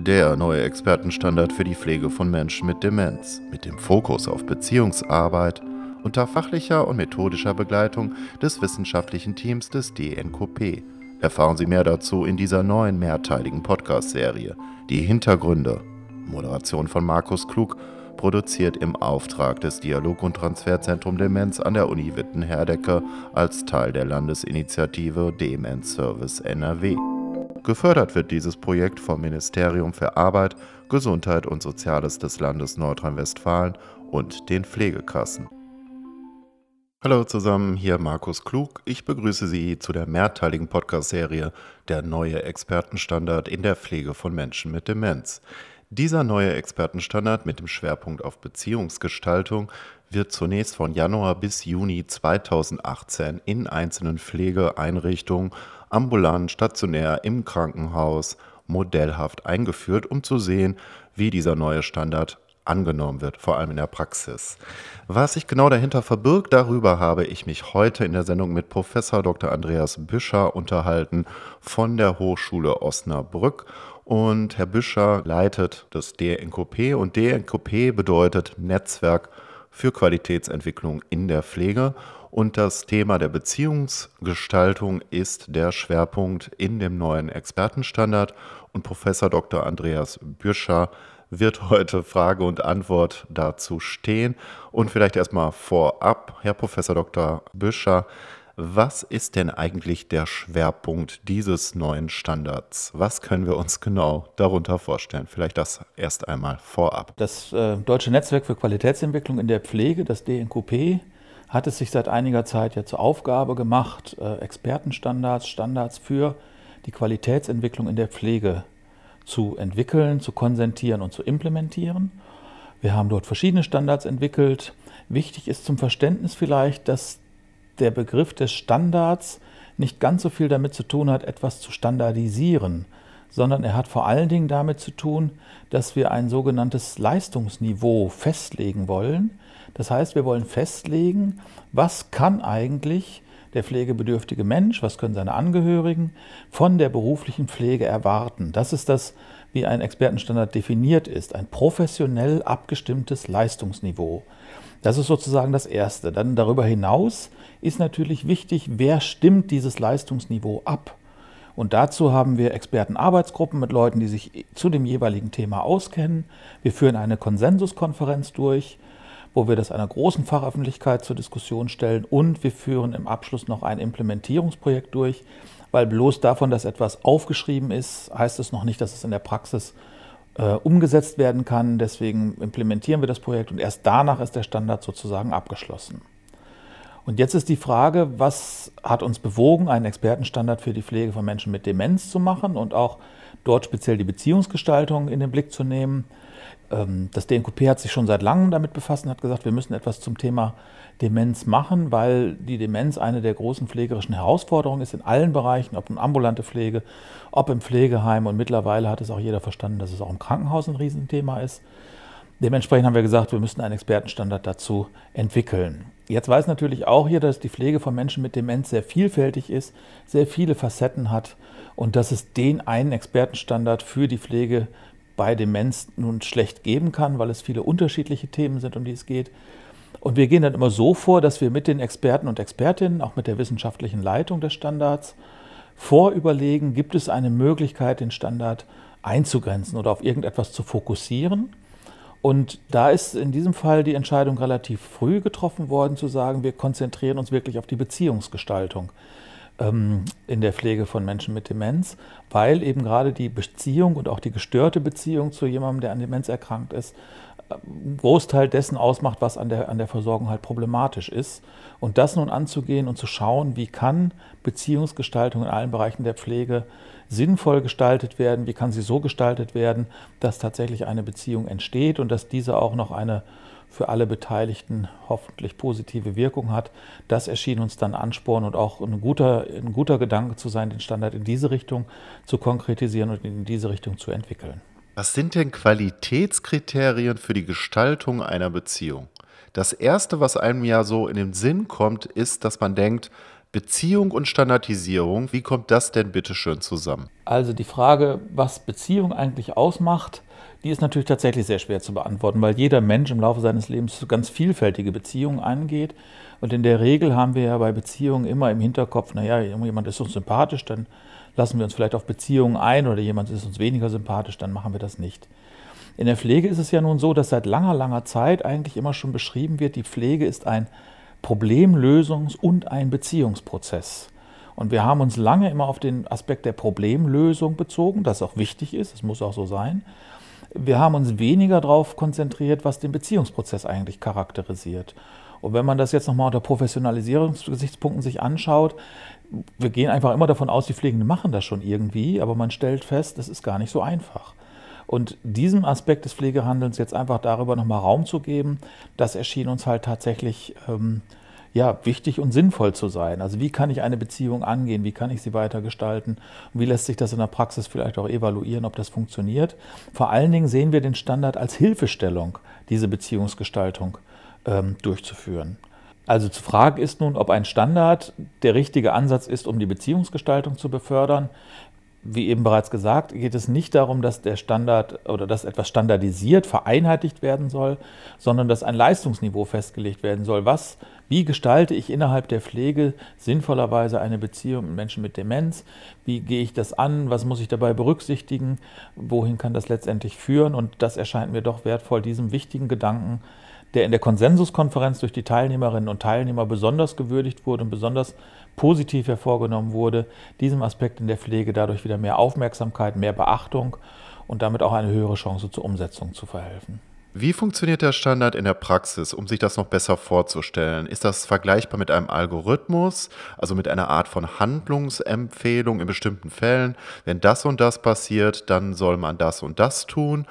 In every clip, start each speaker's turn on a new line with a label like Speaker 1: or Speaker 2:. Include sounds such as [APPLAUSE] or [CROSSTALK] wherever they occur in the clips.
Speaker 1: Der neue Expertenstandard für die Pflege von Menschen mit Demenz, mit dem Fokus auf Beziehungsarbeit unter fachlicher und methodischer Begleitung des wissenschaftlichen Teams des DNKP. Erfahren Sie mehr dazu in dieser neuen mehrteiligen Podcast-Serie, Die Hintergründe. Moderation von Markus Klug, produziert im Auftrag des Dialog- und Transferzentrum Demenz an der Uni Wittenherdecke als Teil der Landesinitiative Demenz Service NRW. Gefördert wird dieses Projekt vom Ministerium für Arbeit, Gesundheit und Soziales des Landes Nordrhein-Westfalen und den Pflegekassen. Hallo zusammen, hier Markus Klug. Ich begrüße Sie zu der mehrteiligen Podcast-Serie Der neue Expertenstandard in der Pflege von Menschen mit Demenz. Dieser neue Expertenstandard mit dem Schwerpunkt auf Beziehungsgestaltung wird zunächst von Januar bis Juni 2018 in einzelnen Pflegeeinrichtungen ambulant, stationär, im Krankenhaus modellhaft eingeführt, um zu sehen, wie dieser neue Standard angenommen wird, vor allem in der Praxis. Was sich genau dahinter verbirgt, darüber habe ich mich heute in der Sendung mit Professor Dr. Andreas Büscher unterhalten von der Hochschule Osnabrück. Und Herr Büscher leitet das DNKP und DNKP bedeutet Netzwerk für Qualitätsentwicklung in der Pflege. Und das Thema der Beziehungsgestaltung ist der Schwerpunkt in dem neuen Expertenstandard. Und Professor Dr. Andreas Büscher wird heute Frage und Antwort dazu stehen. Und vielleicht erstmal vorab, Herr Professor Dr. Büscher, was ist denn eigentlich der Schwerpunkt dieses neuen Standards? Was können wir uns genau darunter vorstellen? Vielleicht das erst einmal vorab.
Speaker 2: Das äh, Deutsche Netzwerk für Qualitätsentwicklung in der Pflege, das DNQP, hat es sich seit einiger Zeit ja zur Aufgabe gemacht, äh, Expertenstandards, Standards für die Qualitätsentwicklung in der Pflege zu entwickeln, zu konsentieren und zu implementieren. Wir haben dort verschiedene Standards entwickelt. Wichtig ist zum Verständnis vielleicht, dass der Begriff des Standards nicht ganz so viel damit zu tun hat, etwas zu standardisieren, sondern er hat vor allen Dingen damit zu tun, dass wir ein sogenanntes Leistungsniveau festlegen wollen, das heißt, wir wollen festlegen, was kann eigentlich der pflegebedürftige Mensch, was können seine Angehörigen von der beruflichen Pflege erwarten. Das ist das, wie ein Expertenstandard definiert ist, ein professionell abgestimmtes Leistungsniveau. Das ist sozusagen das Erste. Dann darüber hinaus ist natürlich wichtig, wer stimmt dieses Leistungsniveau ab. Und dazu haben wir Expertenarbeitsgruppen mit Leuten, die sich zu dem jeweiligen Thema auskennen. Wir führen eine Konsensuskonferenz durch wo wir das einer großen Fachöffentlichkeit zur Diskussion stellen und wir führen im Abschluss noch ein Implementierungsprojekt durch, weil bloß davon, dass etwas aufgeschrieben ist, heißt es noch nicht, dass es in der Praxis äh, umgesetzt werden kann. Deswegen implementieren wir das Projekt und erst danach ist der Standard sozusagen abgeschlossen. Und jetzt ist die Frage, was hat uns bewogen, einen Expertenstandard für die Pflege von Menschen mit Demenz zu machen und auch dort speziell die Beziehungsgestaltung in den Blick zu nehmen? Ähm, das DNKP hat sich schon seit langem damit befasst und hat gesagt, wir müssen etwas zum Thema Demenz machen, weil die Demenz eine der großen pflegerischen Herausforderungen ist in allen Bereichen, ob in ambulante Pflege, ob im Pflegeheim und mittlerweile hat es auch jeder verstanden, dass es auch im Krankenhaus ein Riesenthema ist. Dementsprechend haben wir gesagt, wir müssen einen Expertenstandard dazu entwickeln. Jetzt weiß natürlich auch hier, dass die Pflege von Menschen mit Demenz sehr vielfältig ist, sehr viele Facetten hat und dass es den einen Expertenstandard für die Pflege bei Demenz nun schlecht geben kann, weil es viele unterschiedliche Themen sind, um die es geht. Und wir gehen dann immer so vor, dass wir mit den Experten und Expertinnen, auch mit der wissenschaftlichen Leitung des Standards, vorüberlegen, gibt es eine Möglichkeit, den Standard einzugrenzen oder auf irgendetwas zu fokussieren. Und da ist in diesem Fall die Entscheidung relativ früh getroffen worden, zu sagen, wir konzentrieren uns wirklich auf die Beziehungsgestaltung ähm, in der Pflege von Menschen mit Demenz, weil eben gerade die Beziehung und auch die gestörte Beziehung zu jemandem, der an Demenz erkrankt ist, Großteil dessen ausmacht, was an der, an der Versorgung halt problematisch ist. Und das nun anzugehen und zu schauen, wie kann Beziehungsgestaltung in allen Bereichen der Pflege sinnvoll gestaltet werden, wie kann sie so gestaltet werden, dass tatsächlich eine Beziehung entsteht und dass diese auch noch eine für alle Beteiligten hoffentlich positive Wirkung hat. Das erschien uns dann Ansporn und auch ein guter, ein guter Gedanke zu sein, den Standard in diese Richtung zu konkretisieren und in diese Richtung zu entwickeln.
Speaker 1: Was sind denn Qualitätskriterien für die Gestaltung einer Beziehung? Das Erste, was einem ja so in den Sinn kommt, ist, dass man denkt, Beziehung und Standardisierung, wie kommt das denn bitte schön zusammen?
Speaker 2: Also die Frage, was Beziehung eigentlich ausmacht, die ist natürlich tatsächlich sehr schwer zu beantworten, weil jeder Mensch im Laufe seines Lebens ganz vielfältige Beziehungen angeht. Und in der Regel haben wir ja bei Beziehungen immer im Hinterkopf, naja, jemand ist uns sympathisch, dann lassen wir uns vielleicht auf Beziehungen ein oder jemand ist uns weniger sympathisch, dann machen wir das nicht. In der Pflege ist es ja nun so, dass seit langer, langer Zeit eigentlich immer schon beschrieben wird, die Pflege ist ein Problemlösungs- und ein Beziehungsprozess. Und wir haben uns lange immer auf den Aspekt der Problemlösung bezogen, das auch wichtig ist, das muss auch so sein wir haben uns weniger darauf konzentriert, was den Beziehungsprozess eigentlich charakterisiert. Und wenn man das jetzt nochmal unter Professionalisierungsgesichtspunkten sich anschaut, wir gehen einfach immer davon aus, die Pflegenden machen das schon irgendwie, aber man stellt fest, das ist gar nicht so einfach. Und diesem Aspekt des Pflegehandelns jetzt einfach darüber nochmal Raum zu geben, das erschien uns halt tatsächlich ähm, ja, wichtig und sinnvoll zu sein. Also wie kann ich eine Beziehung angehen, wie kann ich sie weiter gestalten und wie lässt sich das in der Praxis vielleicht auch evaluieren, ob das funktioniert. Vor allen Dingen sehen wir den Standard als Hilfestellung, diese Beziehungsgestaltung ähm, durchzuführen. Also zu fragen ist nun, ob ein Standard der richtige Ansatz ist, um die Beziehungsgestaltung zu befördern wie eben bereits gesagt, geht es nicht darum, dass der Standard oder dass etwas standardisiert, vereinheitlicht werden soll, sondern dass ein Leistungsniveau festgelegt werden soll. Was, wie gestalte ich innerhalb der Pflege sinnvollerweise eine Beziehung mit Menschen mit Demenz? Wie gehe ich das an? Was muss ich dabei berücksichtigen? Wohin kann das letztendlich führen? Und das erscheint mir doch wertvoll, diesem wichtigen Gedanken der in der Konsensuskonferenz durch die Teilnehmerinnen und Teilnehmer besonders gewürdigt wurde und besonders positiv hervorgenommen wurde, diesem Aspekt in der Pflege dadurch wieder mehr Aufmerksamkeit, mehr Beachtung und damit auch eine höhere Chance zur Umsetzung zu verhelfen.
Speaker 1: Wie funktioniert der Standard in der Praxis, um sich das noch besser vorzustellen? Ist das vergleichbar mit einem Algorithmus, also mit einer Art von Handlungsempfehlung in bestimmten Fällen? Wenn das und das passiert, dann soll man das und das tun?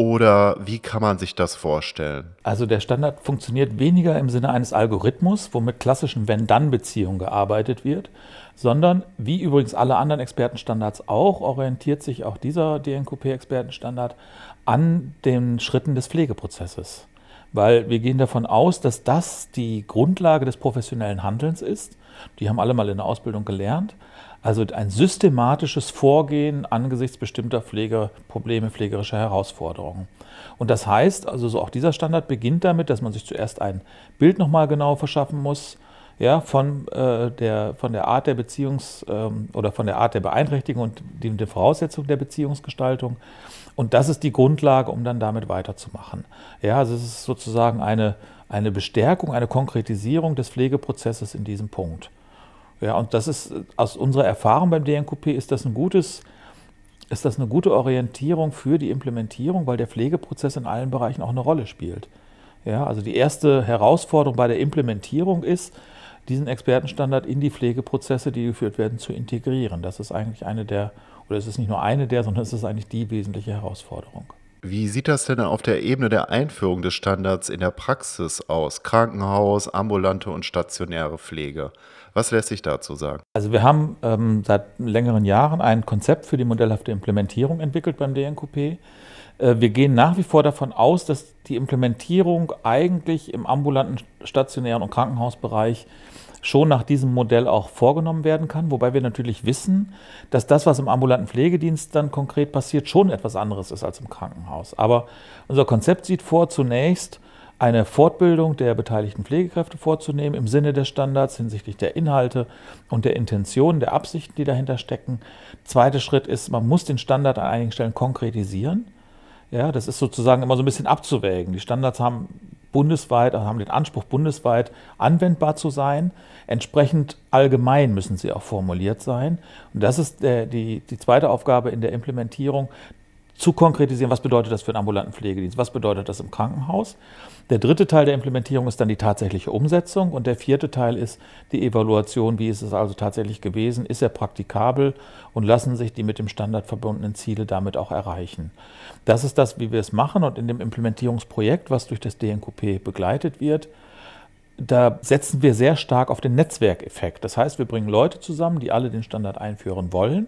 Speaker 1: Oder wie kann man sich das vorstellen? Also der Standard funktioniert weniger
Speaker 2: im Sinne eines Algorithmus, womit klassischen Wenn-Dann-Beziehungen gearbeitet wird, sondern wie übrigens alle anderen Expertenstandards auch, orientiert sich auch dieser DNQP-Expertenstandard an den Schritten des Pflegeprozesses. Weil wir gehen davon aus, dass das die Grundlage des professionellen Handelns ist. Die haben alle mal in der Ausbildung gelernt. Also ein systematisches Vorgehen angesichts bestimmter Pflegeprobleme, pflegerischer Herausforderungen. Und das heißt, also so auch dieser Standard beginnt damit, dass man sich zuerst ein Bild nochmal genau verschaffen muss, ja, von, äh, der, von der Art der Beziehungs- ähm, oder von der Art der Beeinträchtigung und die, den Voraussetzungen der Beziehungsgestaltung. Und das ist die Grundlage, um dann damit weiterzumachen. Ja, also es ist sozusagen eine, eine Bestärkung, eine Konkretisierung des Pflegeprozesses in diesem Punkt. Ja, und das ist aus unserer Erfahrung beim DNQP ist das ein gutes, ist das eine gute Orientierung für die Implementierung, weil der Pflegeprozess in allen Bereichen auch eine Rolle spielt. Ja, also die erste Herausforderung bei der Implementierung ist, diesen Expertenstandard in die Pflegeprozesse, die geführt werden, zu integrieren. Das ist eigentlich eine der, oder es ist nicht nur eine der, sondern es ist eigentlich die wesentliche Herausforderung.
Speaker 1: Wie sieht das denn auf der Ebene der Einführung des Standards in der Praxis aus? Krankenhaus, ambulante und stationäre Pflege. Was lässt sich dazu sagen? Also wir haben
Speaker 2: ähm, seit längeren Jahren ein Konzept für die modellhafte Implementierung entwickelt beim DNQP. Äh, wir gehen nach wie vor davon aus, dass die Implementierung eigentlich im ambulanten, stationären und Krankenhausbereich schon nach diesem Modell auch vorgenommen werden kann, wobei wir natürlich wissen, dass das, was im ambulanten Pflegedienst dann konkret passiert, schon etwas anderes ist als im Krankenhaus. Aber unser Konzept sieht vor, zunächst eine Fortbildung der beteiligten Pflegekräfte vorzunehmen im Sinne des Standards hinsichtlich der Inhalte und der Intentionen, der Absichten, die dahinter stecken. Zweiter Schritt ist, man muss den Standard an einigen Stellen konkretisieren. Ja, das ist sozusagen immer so ein bisschen abzuwägen. Die Standards haben bundesweit, also haben den Anspruch, bundesweit anwendbar zu sein. Entsprechend allgemein müssen sie auch formuliert sein. Und das ist der, die, die zweite Aufgabe in der Implementierung, zu konkretisieren, was bedeutet das für einen ambulanten Pflegedienst, was bedeutet das im Krankenhaus. Der dritte Teil der Implementierung ist dann die tatsächliche Umsetzung und der vierte Teil ist die Evaluation, wie ist es also tatsächlich gewesen, ist er praktikabel und lassen sich die mit dem Standard verbundenen Ziele damit auch erreichen. Das ist das, wie wir es machen und in dem Implementierungsprojekt, was durch das DNKP begleitet wird, da setzen wir sehr stark auf den Netzwerkeffekt. Das heißt, wir bringen Leute zusammen, die alle den Standard einführen wollen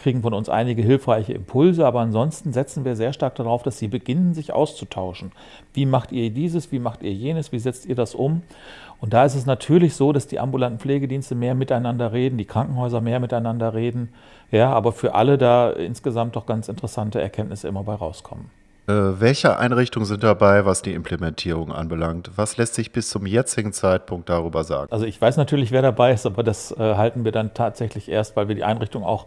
Speaker 2: kriegen von uns einige hilfreiche Impulse, aber ansonsten setzen wir sehr stark darauf, dass sie beginnen, sich auszutauschen. Wie macht ihr dieses, wie macht ihr jenes, wie setzt ihr das um? Und da ist es natürlich so, dass die ambulanten Pflegedienste mehr miteinander reden, die Krankenhäuser mehr miteinander reden, ja, aber für alle da insgesamt doch ganz interessante Erkenntnisse immer bei rauskommen.
Speaker 1: Äh, welche Einrichtungen sind dabei, was die Implementierung anbelangt? Was lässt sich bis zum jetzigen Zeitpunkt darüber sagen?
Speaker 2: Also ich weiß natürlich, wer dabei ist, aber das äh, halten wir dann tatsächlich erst, weil wir die Einrichtung auch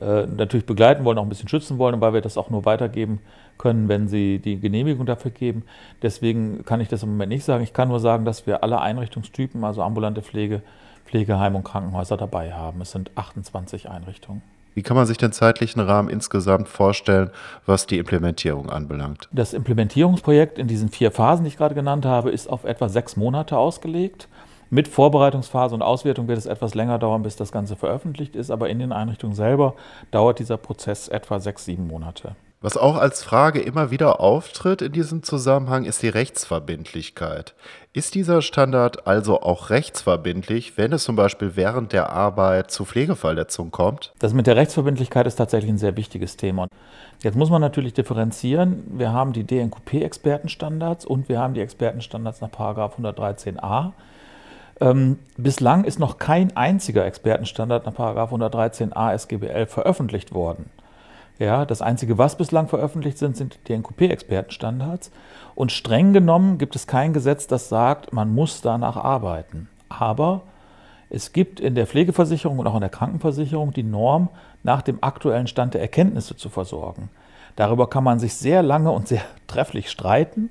Speaker 2: äh, natürlich begleiten wollen, auch ein bisschen schützen wollen, und weil wir das auch nur weitergeben können, wenn sie die Genehmigung dafür geben. Deswegen kann ich das im Moment nicht sagen. Ich kann nur sagen, dass wir alle Einrichtungstypen, also ambulante Pflege, Pflegeheim und Krankenhäuser dabei haben. Es sind 28 Einrichtungen.
Speaker 1: Wie kann man sich den zeitlichen Rahmen insgesamt vorstellen, was die Implementierung anbelangt?
Speaker 2: Das Implementierungsprojekt in diesen vier Phasen, die ich gerade genannt habe, ist auf etwa sechs Monate ausgelegt. Mit Vorbereitungsphase und Auswertung wird es etwas länger dauern, bis das Ganze veröffentlicht
Speaker 1: ist, aber in den Einrichtungen selber dauert dieser Prozess etwa sechs, sieben Monate. Was auch als Frage immer wieder auftritt in diesem Zusammenhang, ist die Rechtsverbindlichkeit. Ist dieser Standard also auch rechtsverbindlich, wenn es zum Beispiel während der Arbeit zu Pflegeverletzungen kommt? Das mit der Rechtsverbindlichkeit ist tatsächlich ein sehr wichtiges Thema. Jetzt muss man natürlich
Speaker 2: differenzieren. Wir haben die DNQP-Expertenstandards und wir haben die Expertenstandards nach 113a. Ähm, bislang ist noch kein einziger Expertenstandard nach 113a SGBL veröffentlicht worden. Ja, das Einzige, was bislang veröffentlicht sind, sind die NQP-Expertenstandards. Und streng genommen gibt es kein Gesetz, das sagt, man muss danach arbeiten. Aber es gibt in der Pflegeversicherung und auch in der Krankenversicherung die Norm, nach dem aktuellen Stand der Erkenntnisse zu versorgen. Darüber kann man sich sehr lange und sehr trefflich streiten.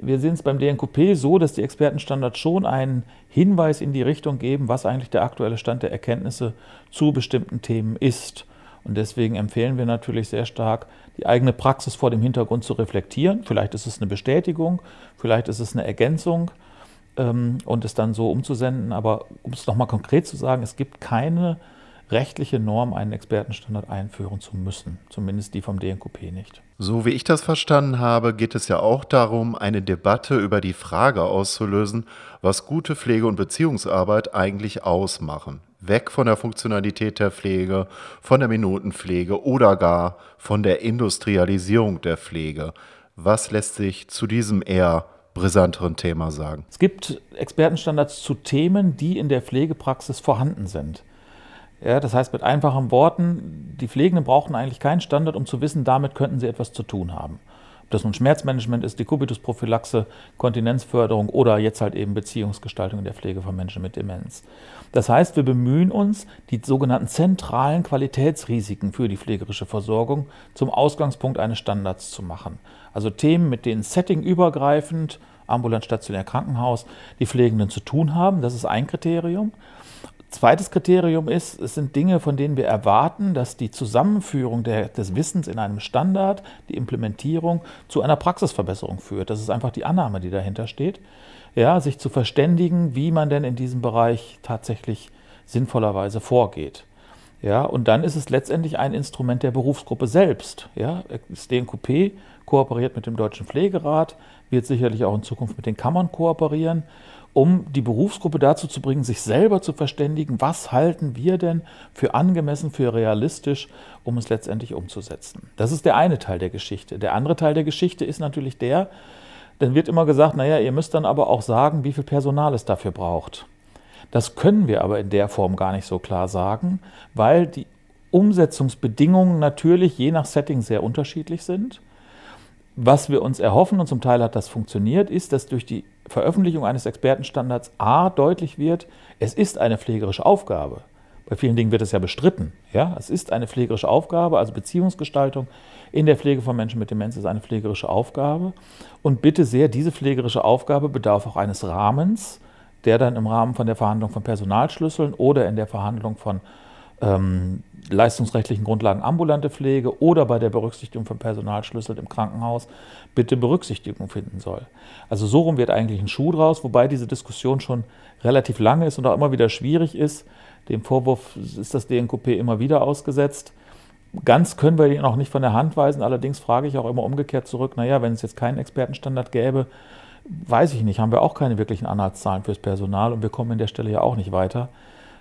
Speaker 2: Wir sehen es beim DNKP so, dass die Expertenstandards schon einen Hinweis in die Richtung geben, was eigentlich der aktuelle Stand der Erkenntnisse zu bestimmten Themen ist. Und deswegen empfehlen wir natürlich sehr stark, die eigene Praxis vor dem Hintergrund zu reflektieren. Vielleicht ist es eine Bestätigung, vielleicht ist es eine Ergänzung ähm, und es dann so umzusenden. Aber um es nochmal konkret zu sagen, es gibt keine rechtliche Norm, einen Expertenstandard einführen zu müssen, zumindest die vom DNKP nicht.
Speaker 1: So wie ich das verstanden habe, geht es ja auch darum, eine Debatte über die Frage auszulösen, was gute Pflege und Beziehungsarbeit eigentlich ausmachen. Weg von der Funktionalität der Pflege, von der Minutenpflege oder gar von der Industrialisierung der Pflege. Was lässt sich zu diesem eher brisanteren Thema sagen? Es gibt Expertenstandards zu Themen, die in der Pflegepraxis vorhanden sind. Ja, das heißt
Speaker 2: mit einfachen Worten, die Pflegenden brauchten eigentlich keinen Standard, um zu wissen, damit könnten sie etwas zu tun haben. Ob das nun Schmerzmanagement ist, Dekubitusprophylaxe, Kontinenzförderung oder jetzt halt eben Beziehungsgestaltung in der Pflege von Menschen mit Demenz. Das heißt, wir bemühen uns, die sogenannten zentralen Qualitätsrisiken für die pflegerische Versorgung zum Ausgangspunkt eines Standards zu machen. Also Themen, mit denen settingübergreifend ambulant stationär Krankenhaus die Pflegenden zu tun haben. Das ist ein Kriterium. Zweites Kriterium ist, es sind Dinge, von denen wir erwarten, dass die Zusammenführung der, des Wissens in einem Standard, die Implementierung zu einer Praxisverbesserung führt. Das ist einfach die Annahme, die dahinter steht. Ja, sich zu verständigen, wie man denn in diesem Bereich tatsächlich sinnvollerweise vorgeht. Ja, und dann ist es letztendlich ein Instrument der Berufsgruppe selbst. Ja, SDNQP kooperiert mit dem Deutschen Pflegerat, wird sicherlich auch in Zukunft mit den Kammern kooperieren, um die Berufsgruppe dazu zu bringen, sich selber zu verständigen, was halten wir denn für angemessen, für realistisch, um es letztendlich umzusetzen. Das ist der eine Teil der Geschichte. Der andere Teil der Geschichte ist natürlich der, dann wird immer gesagt, naja, ihr müsst dann aber auch sagen, wie viel Personal es dafür braucht. Das können wir aber in der Form gar nicht so klar sagen, weil die Umsetzungsbedingungen natürlich je nach Setting sehr unterschiedlich sind was wir uns erhoffen, und zum Teil hat das funktioniert, ist, dass durch die Veröffentlichung eines Expertenstandards A deutlich wird, es ist eine pflegerische Aufgabe. Bei vielen Dingen wird es ja bestritten. Ja? Es ist eine pflegerische Aufgabe, also Beziehungsgestaltung in der Pflege von Menschen mit Demenz ist eine pflegerische Aufgabe. Und bitte sehr, diese pflegerische Aufgabe bedarf auch eines Rahmens, der dann im Rahmen von der Verhandlung von Personalschlüsseln oder in der Verhandlung von ähm, leistungsrechtlichen Grundlagen ambulante Pflege oder bei der Berücksichtigung von Personalschlüssel im Krankenhaus bitte Berücksichtigung finden soll. Also so rum wird eigentlich ein Schuh draus, wobei diese Diskussion schon relativ lange ist und auch immer wieder schwierig ist. Dem Vorwurf ist das DNKP immer wieder ausgesetzt. Ganz können wir ihn auch nicht von der Hand weisen. Allerdings frage ich auch immer umgekehrt zurück, naja, wenn es jetzt keinen Expertenstandard gäbe, weiß ich nicht, haben wir auch keine wirklichen Anhaltszahlen fürs Personal und wir kommen an der Stelle ja auch nicht weiter.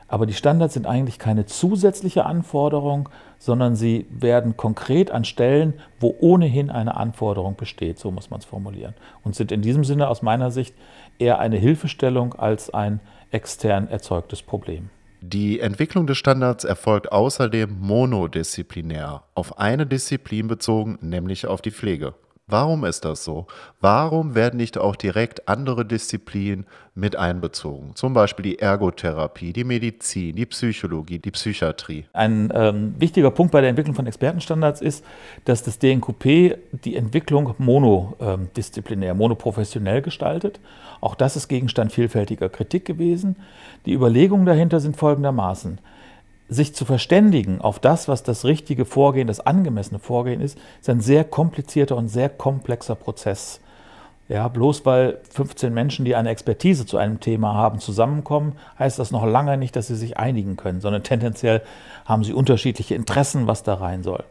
Speaker 2: Aber die Standards sind eigentlich keine zusätzliche Anforderung, sondern sie werden konkret an Stellen, wo ohnehin eine Anforderung besteht, so muss man es formulieren, und sind in diesem Sinne aus meiner Sicht eher eine Hilfestellung
Speaker 1: als ein extern erzeugtes Problem. Die Entwicklung des Standards erfolgt außerdem monodisziplinär, auf eine Disziplin bezogen, nämlich auf die Pflege. Warum ist das so? Warum werden nicht auch direkt andere Disziplinen mit einbezogen? Zum Beispiel die Ergotherapie, die Medizin, die Psychologie, die Psychiatrie. Ein ähm, wichtiger Punkt bei der Entwicklung von Expertenstandards ist, dass das DNQP die
Speaker 2: Entwicklung monodisziplinär, ähm, monoprofessionell gestaltet. Auch das ist Gegenstand vielfältiger Kritik gewesen. Die Überlegungen dahinter sind folgendermaßen sich zu verständigen auf das, was das richtige Vorgehen, das angemessene Vorgehen ist, ist ein sehr komplizierter und sehr komplexer Prozess. Ja, bloß weil 15 Menschen, die eine Expertise zu einem Thema haben, zusammenkommen, heißt das noch lange nicht, dass sie sich einigen können, sondern [LAUGHS] tendenziell haben sie unterschiedliche Interessen, was da rein soll.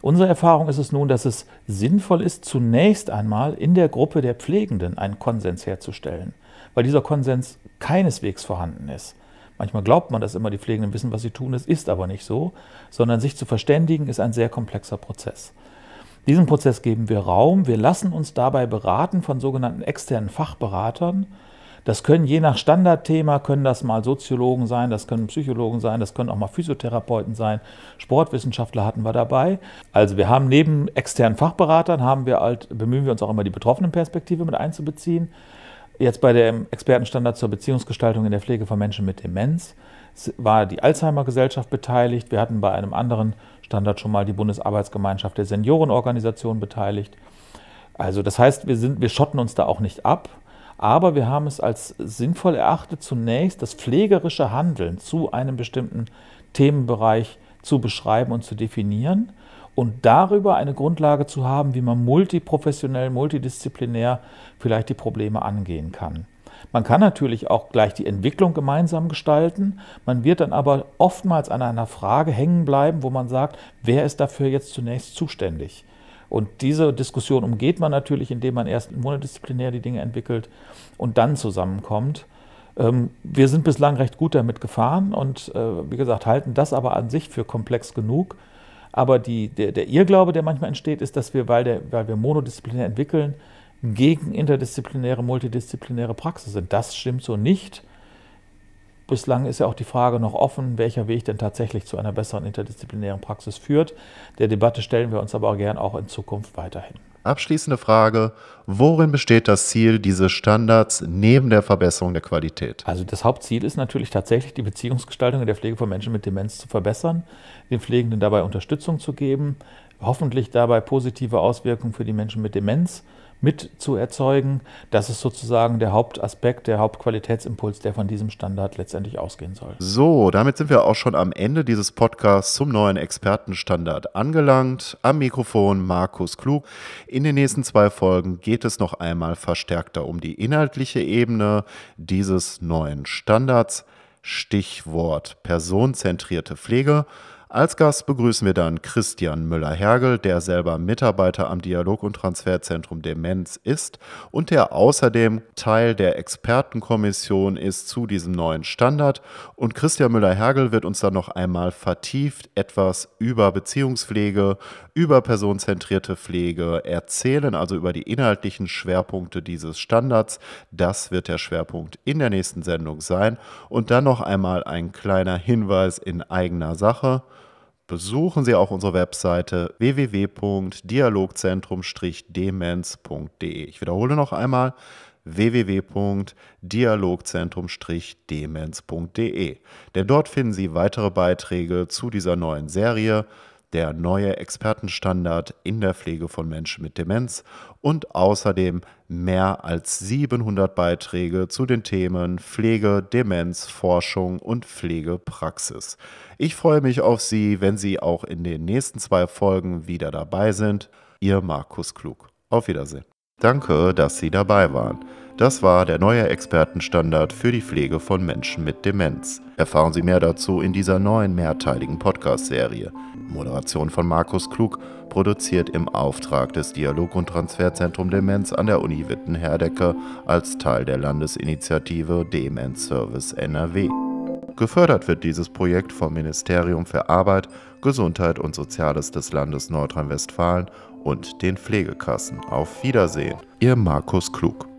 Speaker 2: Unsere Erfahrung ist es nun, dass es sinnvoll ist, zunächst einmal in der Gruppe der Pflegenden einen Konsens herzustellen, weil dieser Konsens keineswegs vorhanden ist. Manchmal glaubt man, dass immer die Pflegenden wissen, was sie tun. Es ist aber nicht so, sondern sich zu verständigen ist ein sehr komplexer Prozess. Diesem Prozess geben wir Raum. Wir lassen uns dabei beraten von sogenannten externen Fachberatern. Das können je nach Standardthema, können das mal Soziologen sein, das können Psychologen sein, das können auch mal Physiotherapeuten sein, Sportwissenschaftler hatten wir dabei. Also wir haben neben externen Fachberatern, haben wir halt, bemühen wir uns auch immer die betroffenen Perspektive mit einzubeziehen. Jetzt bei dem Expertenstandard zur Beziehungsgestaltung in der Pflege von Menschen mit Demenz war die Alzheimer Gesellschaft beteiligt. Wir hatten bei einem anderen Standard schon mal die Bundesarbeitsgemeinschaft der Seniorenorganisationen beteiligt. Also das heißt, wir, sind, wir schotten uns da auch nicht ab, aber wir haben es als sinnvoll erachtet, zunächst das pflegerische Handeln zu einem bestimmten Themenbereich zu beschreiben und zu definieren und darüber eine Grundlage zu haben, wie man multiprofessionell, multidisziplinär vielleicht die Probleme angehen kann. Man kann natürlich auch gleich die Entwicklung gemeinsam gestalten. Man wird dann aber oftmals an einer Frage hängen bleiben, wo man sagt, wer ist dafür jetzt zunächst zuständig? Und diese Diskussion umgeht man natürlich, indem man erst monodisziplinär die Dinge entwickelt und dann zusammenkommt. Ähm, wir sind bislang recht gut damit gefahren und äh, wie gesagt halten das aber an sich für komplex genug, aber die, der, der, Irrglaube, der manchmal entsteht, ist, dass wir, weil, der, weil wir monodisziplinär entwickeln, gegen interdisziplinäre, multidisziplinäre Praxis sind. Das stimmt so nicht. Bislang ist ja auch die Frage noch offen, welcher Weg denn tatsächlich zu einer besseren interdisziplinären Praxis führt. Der Debatte stellen wir uns aber auch gern auch in Zukunft weiterhin.
Speaker 1: Abschließende Frage, worin besteht das Ziel dieses Standards neben der Verbesserung der Qualität? Also das Hauptziel ist natürlich tatsächlich, die Beziehungsgestaltung in der Pflege von Menschen mit Demenz zu verbessern,
Speaker 2: den Pflegenden dabei Unterstützung zu geben, hoffentlich dabei positive Auswirkungen für die Menschen mit Demenz äh, mit zu erzeugen. Das ist sozusagen der Hauptaspekt, der Hauptqualitätsimpuls, der von diesem Standard letztendlich ausgehen soll.
Speaker 1: So, damit sind wir auch schon am Ende dieses Podcasts zum neuen Expertenstandard angelangt. Am Mikrofon Markus Klug. In den nächsten zwei Folgen geht es noch einmal verstärkter um die inhaltliche Ebene dieses neuen Standards. Stichwort personenzentrierte Pflege. Als Gast begrüßen wir dann Christian Müller-Hergel, der selber Mitarbeiter am Dialog- und Transferzentrum Demenz ist und der außerdem Teil der Expertenkommission ist zu diesem neuen Standard. Und Christian Müller-Hergel wird uns dann noch einmal vertieft etwas über Beziehungspflege, über personenzentrierte Pflege erzählen, also über die inhaltlichen Schwerpunkte dieses Standards. Das wird der Schwerpunkt in der nächsten Sendung sein. Und dann noch einmal ein kleiner Hinweis in eigener Sache. Besuchen Sie auch unsere Webseite www.dialogzentrum-demenz.de. Ich wiederhole noch einmal www.dialogzentrum-demenz.de. Denn dort finden Sie weitere Beiträge zu dieser neuen Serie der neue Expertenstandard in der Pflege von Menschen mit Demenz und außerdem mehr als 700 Beiträge zu den Themen Pflege, Demenz, Forschung und Pflegepraxis. Ich freue mich auf Sie, wenn Sie auch in den nächsten zwei Folgen wieder dabei sind. Ihr Markus Klug. Auf Wiedersehen. Danke, dass Sie dabei waren. Das war der neue Expertenstandard für die Pflege von Menschen mit Demenz. Erfahren Sie mehr dazu in dieser neuen mehrteiligen Podcast-Serie. Moderation von Markus Klug, produziert im Auftrag des Dialog- und Transferzentrum Demenz an der Uni Witten-Herdecke als Teil der Landesinitiative Demenz Service NRW. Gefördert wird dieses Projekt vom Ministerium für Arbeit, Gesundheit und Soziales des Landes Nordrhein-Westfalen und den Pflegekassen. Auf Wiedersehen, Ihr Markus Klug.